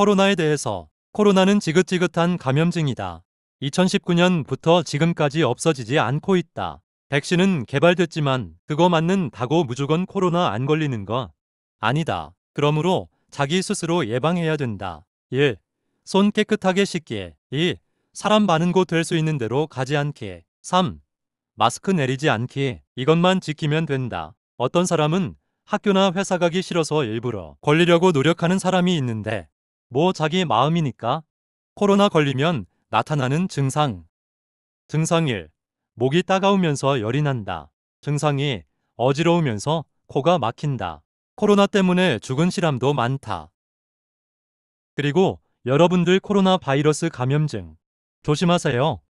코로나에 대해서 코로나는 지긋지긋한 감염증이다. 2019년부터 지금까지 없어지지 않고 있다. 백신은 개발됐지만 그거 맞는다고 무조건 코로나 안 걸리는 거 아니다. 그러므로 자기 스스로 예방해야 된다. 1. 예. 손 깨끗하게 씻기에 2. 사람 많은 곳 될 수 있는 대로 가지 않기에 3. 마스크 내리지 않기에 이것만 지키면 된다. 어떤 사람은 학교나 회사 가기 싫어서 일부러 걸리려고 노력하는 사람이 있는데 뭐 자기 마음이니까. 코로나 걸리면 나타나는 증상. 증상 1. 목이 따가우면서 열이 난다. 증상 2. 어지러우면서 코가 막힌다. 코로나 때문에 죽은 실람도 많다. 그리고 여러분들 코로나 바이러스 감염증 조심하세요.